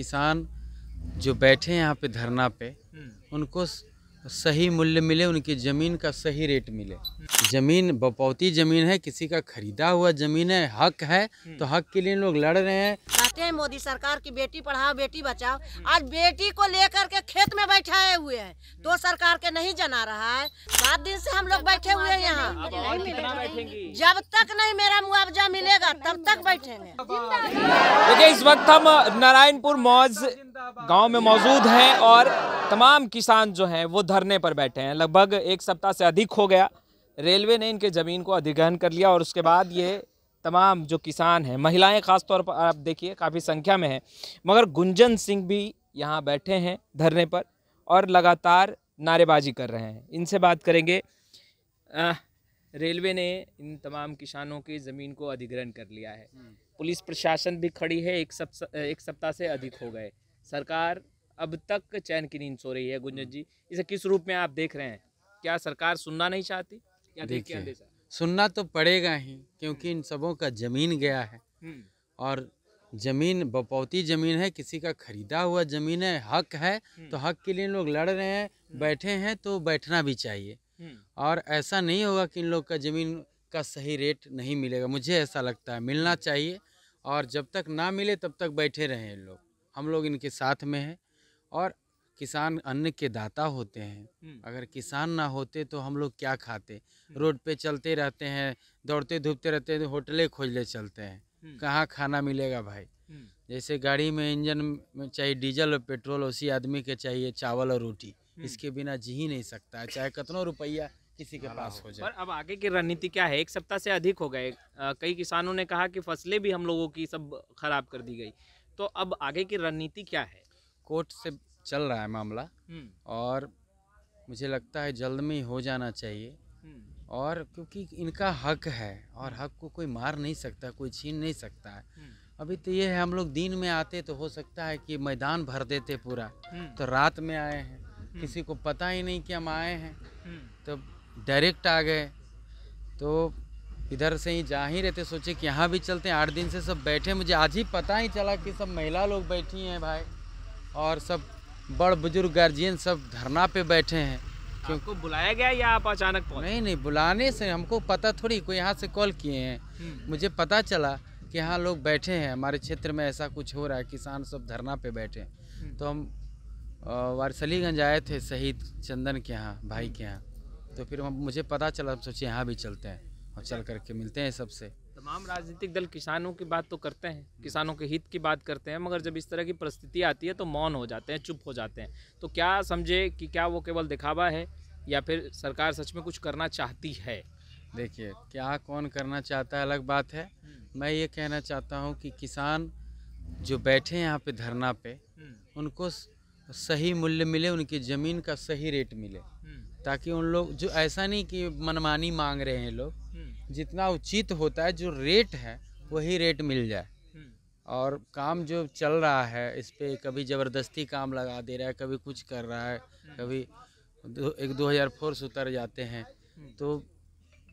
किसान जो बैठे हैं यहाँ पे धरना पे हम्म। उनको सही मूल्य मिले उनकी ज़मीन का सही रेट मिले ज़मीन बपौती ज़मीन है किसी का खरीदा हुआ ज़मीन है हक है तो हक के लिए लोग लड़ रहे हैं कहते हैं मोदी सरकार की बेटी पढ़ाओ बेटी बचाओ आज बेटी को लेकर के खेत में बैठाए हुए हैं तो सरकार के नहीं जना रहा है सात दिन से हम लोग बैठे हुए हैं यहाँ जब तक नहीं मेरा मुआवजा मिलेगा तब तक बैठेंगे देखिए इस वक्त हम नारायणपुर मौज गाँव में मौजूद है और तमाम किसान जो हैं वो धरने पर बैठे हैं लगभग एक सप्ताह से अधिक हो गया रेलवे ने इनके ज़मीन को अधिग्रहण कर लिया और उसके बाद ये तमाम जो किसान हैं महिलाएं ख़ास तौर पर आप देखिए काफ़ी संख्या में हैं मगर गुंजन सिंह भी यहाँ बैठे हैं धरने पर और लगातार नारेबाजी कर रहे हैं इनसे बात करेंगे आ, रेलवे ने इन तमाम किसानों की ज़मीन को अधिग्रहण कर लिया है हम्म। पुलिस प्रशासन भी खड़ी है एक सप्ताह एक सप्ताह से अधिक हो गए सरकार अब तक चैन की नींद सो रही है गुंजन हम्म। जी इसे किस रूप में आप देख रहे हैं क्या सरकार सुनना नहीं चाहती क्या देखिए सुनना तो पड़ेगा ही क्योंकि इन सबों का जमीन गया है हम्म। और जमीन बपौती जमीन है किसी का खरीदा हुआ जमीन है हक है तो हम्म। हक के लिए लोग लड़ रहे हैं बैठे हैं तो बैठना भी चाहिए और ऐसा नहीं होगा कि इन लोग का जमीन का सही रेट नहीं मिलेगा मुझे ऐसा लगता है मिलना चाहिए और जब तक ना मिले तब तक बैठे रहें लोग हम लोग इनके साथ में हैं और किसान अन्न के दाता होते हैं अगर किसान ना होते तो हम लोग क्या खाते रोड पे चलते रहते हैं दौड़ते धूपते रहते हैं तो होटलें खोज ले चलते हैं कहाँ खाना मिलेगा भाई जैसे गाड़ी में इंजन में चाहे डीजल और पेट्रोल उसी आदमी के चाहिए चावल और रोटी इसके बिना जी ही नहीं सकता चाहे कितनों रुपया किसी के हाँ, पास हाँ। हो जाए पर अब आगे की रणनीति क्या है एक सप्ताह से अधिक हो गए कई किसानों ने कहा कि फसलें भी हम लोगों की सब खराब कर दी गई तो अब आगे की रणनीति क्या है कोर्ट से चल रहा है मामला हम्म। और मुझे लगता है जल्द में हो जाना चाहिए हम्म। और क्योंकि इनका हक है और हक को कोई मार नहीं सकता कोई छीन नहीं सकता है हम्म। अभी तो ये है हम लोग दिन में आते तो हो सकता है कि मैदान भर देते पूरा तो रात में आए हैं किसी को पता ही नहीं कि हम आए हैं तो डायरेक्ट आ गए तो इधर से ही जा ही रहते सोचे कि यहाँ भी चलते हैं आठ दिन से सब बैठे मुझे आज ही पता ही चला कि सब महिला लोग बैठी हैं भाई और सब बड़ बुजुर्ग गार्जियन सब धरना पे बैठे हैं क्योंकि बुलाया गया या आप अचानक पहुंचे नहीं नहीं बुलाने से हमको पता थोड़ी कोई यहाँ से कॉल किए हैं हम्म। मुझे पता चला कि यहाँ लोग बैठे हैं हमारे क्षेत्र में ऐसा कुछ हो रहा है किसान सब धरना पे बैठे हैं हम्म। तो हम वारसलीगंज आए थे शहीद चंदन के यहाँ भाई के यहाँ तो फिर मुझे पता चला हम सोचे यहाँ भी चलते हैं और चल करके मिलते हैं सबसे तमाम राजनीतिक दल किसानों की बात तो करते हैं किसानों के हित की बात करते हैं मगर जब इस तरह की परिस्थिति आती है तो मौन हो जाते हैं चुप हो जाते हैं तो क्या समझे कि क्या वो केवल दिखावा है या फिर सरकार सच में कुछ करना चाहती है देखिए क्या कौन करना चाहता है अलग बात है हम्म। मैं ये कहना चाहता हूँ कि किसान जो बैठे हैं यहाँ पे धरना पे हम्म। उनको सही मूल्य मिले उनकी ज़मीन का सही रेट मिले हम्म। ताकि उन लोग जो ऐसा नहीं कि मनमानी मांग रहे हैं लोग जितना उचित होता है जो रेट है वही रेट मिल जाए हम्म। और काम जो चल रहा है इस पर कभी ज़बरदस्ती काम लगा दे रहा है कभी कुछ कर रहा है हम्म। कभी दो, एक दो हज़ार फोर्स उतर जाते हैं हम्म। तो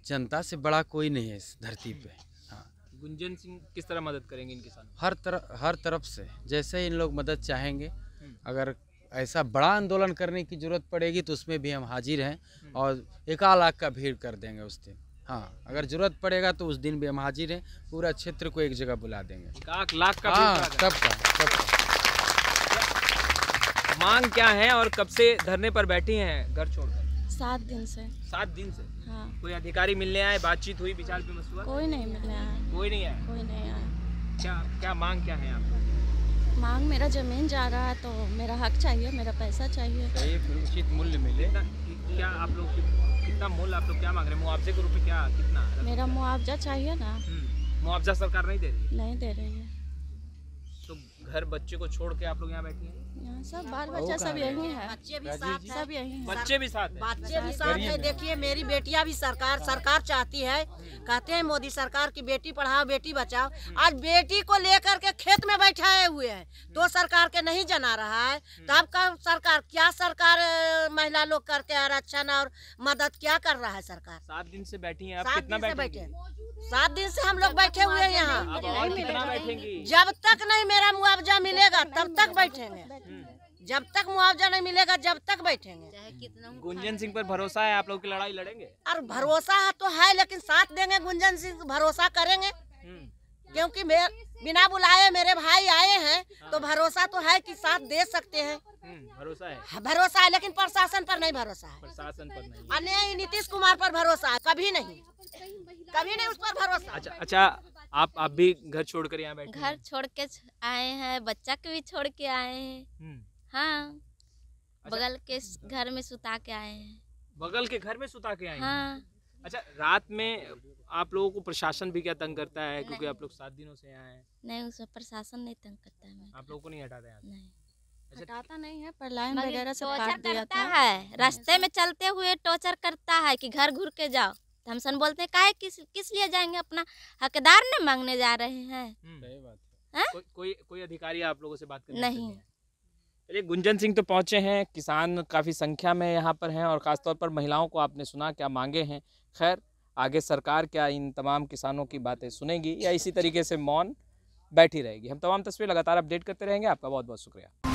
जनता से बड़ा कोई नहीं है इस धरती पे हाँ गुंजन सिंह किस तरह मदद करेंगे इन किसान हर तरह हर तरफ से जैसे इन लोग मदद चाहेंगे अगर ऐसा बड़ा आंदोलन करने की ज़रूरत पड़ेगी तो उसमें भी हम हाजिर हैं और एक लाख का भीड़ कर देंगे उस दिन हाँ अगर जरूरत पड़ेगा तो उस दिन भी हम हाजिर हैं पूरा क्षेत्र को एक जगह बुला देंगे लाख का हाँ सबका सबका मांग क्या है और कब से धरने पर बैठी हैं घर छोड़कर सात दिन से सात दिन से हाँ कोई अधिकारी मिलने आए बातचीत हुई विचार कोई नहीं मिलने आया कोई नहीं आया कोई नहीं आया क्या क्या मांग क्या है आपको मांग मेरा जमीन जा रहा है तो मेरा हक चाहिए मेरा पैसा चाहिए उचित मूल्य मिले क्या आप लोग कितना मूल आप लोग क्या मांग रहे हैं मुआवजे के रूप में क्या कितना मेरा मुआवजा चाहिए ना हम्म। मुआवजा सरकार नहीं दे रही नहीं दे रही है घर बच्चे को छोड़ के आप लोग यहाँ बैठे हैं सब बाल बच्चा सब यही है बच्चे भी साथ सब यही बच्चे भी साथ बच्चे भी साथ है देखिए मेरी बेटियाँ भी सरकार सरकार चाहती है कहते हैं मोदी सरकार की बेटी पढ़ाओ बेटी बचाओ आज बेटी को लेकर के खेत में बैठाए हुए हैं तो सरकार के नहीं जना रहा है तब तो का सरकार क्या सरकार महिला लोग करके आरक्षण और मदद क्या कर रहा है सरकार सात दिन से बैठी है सात दिन से बैठे सात दिन से हम लोग बैठे हुए हैं यहाँ जब तक नहीं मेरा मुआ मुआवजा मिलेगा तब तक बैठेंगे जब तक मुआवजा नहीं मिलेगा जब तक बैठेंगे गुंजन सिंह पर भरोसा है आप लोग की लड़ाई लड़ेंगे और भरोसा तो है लेकिन साथ देंगे गुंजन सिंह भरोसा करेंगे हम्म। क्योंकि बिना बुलाए मेरे भाई आए हैं तो भरोसा तो है कि साथ दे सकते हैं हम्म, भरोसा है हाँ, भरोसा है लेकिन प्रशासन पर नहीं भरोसा है प्रशासन पर नहीं नीतीश कुमार पर भरोसा है कभी नहीं कभी नहीं उस पर भरोसा अच्छा अच्छा आप आप भी घर कर यहाँ बैठे घर छोड़ के आए हैं बच्चा के भी छोड़ के आए हैं हम्म। हाँ अच्छा, बगल के घर में सुता के आए हैं बगल के घर में सुता के आए हाँ। अच्छा रात में आप लोगों को प्रशासन भी क्या तंग करता है क्योंकि आप लोग सात दिनों से यहाँ हैं नहीं उसमें प्रशासन नहीं तंग करता है आप लोगों को नहीं अच्छा, हटाता है हटाता नहीं है पर लाइन वगैरह से काट दिया था है हाँ, रास्ते में चलते हुए टॉर्चर करता है कि घर घूर के जाओ तो हम सन बोलते हैं काहे किस किस लिए जाएंगे अपना हकदार ने मांगने जा रहे हैं सही बात है हाँ? को, कोई कोई अधिकारी आप लोगों से बात करने नहीं चलिए गुंजन सिंह तो पहुंचे हैं किसान काफ़ी संख्या में यहाँ पर हैं और ख़ासतौर पर महिलाओं को आपने सुना क्या मांगे हैं खैर आगे सरकार क्या इन तमाम किसानों की बातें सुनेगी या इसी तरीके से मौन बैठी रहेगी हम तमाम तस्वीर लगातार अपडेट करते रहेंगे आपका बहुत बहुत शुक्रिया